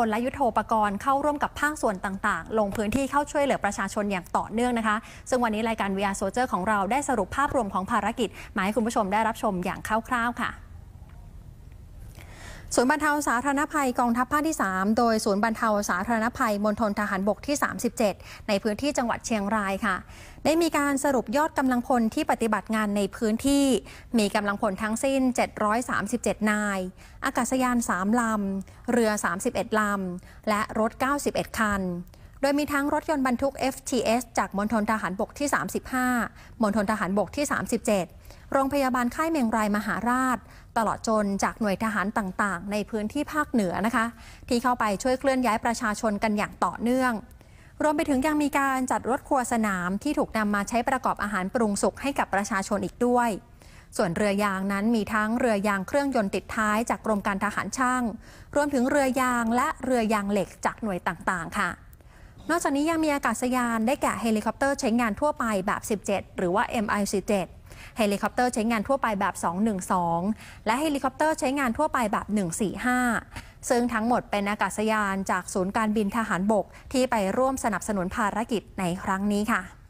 พลและยุทโธปกรณ์เข้าร่วมกับภาคส่วนต่าง ๆ ลงพื้นที่เข้าช่วยเหลือประชาชนอย่างต่อเนื่องนะคะ ซึ่งวันนี้รายการ VR Soldier ของเราได้สรุปภาพรวมของภารกิจมาให้คุณผู้ชมได้รับชมอย่างคร่าว ๆ ค่ะศูนย์บรรเทาสาธารณภัยกองทัพภาคที่ 3 โดยศูนย์บรรเทาสาธารณภัยมณฑลทหารบกที่ 37 ในพื้นที่จังหวัดเชียงรายค่ะ ได้มีการสรุปยอดกำลังพลที่ปฏิบัติงานในพื้นที่มีกำลังพลทั้งสิ้น 737 นาย อากาศยาน 3 ลำเรือ 31 ลำ และรถ 91 คัน โดยมีทั้งรถยนต์บรรทุก FTS จากมณฑลทหารบกที่ 35 มณฑลทหารบกที่ 37 โรงพยาบาลค่ายเมงรายมหาราชตลอดจนจากหน่วยทหารต่างๆ ในพื้นที่ภาคเหนือนะคะ ที่เข้าไปช่วยเคลื่อนย้ายประชาชนกันอย่างต่อเนื่อง รวมไปถึงยังมีการจัดรถครัวสนามที่ถูกนำมาใช้ประกอบอาหารปรุงสุกให้กับประชาชนอีกด้วย ส่วนเรือยางนั้นมีทั้งเรือยางเครื่องยนต์ติดท้ายจากกรมการทหารช่าง รวมถึงเรือยางและเรือยางเหล็กจากหน่วยต่างๆค่ะ นอกจากนี้ยังมีอากาศยานได้แก่เฮลิคอปเตอร์ใช้งานทั่วไปแบบ 17 หรือว่า MI-17 เฮลิคอปเตอร์ใช้งานทั่วไปแบบ 212 และเฮลิคอปเตอร์ใช้งานทั่วไปแบบ 145 ซึ่งทั้งหมดเป็นอากาศยานจากศูนย์การบินทหารบกที่ไปร่วมสนับสนุนภารกิจในครั้งนี้ค่ะ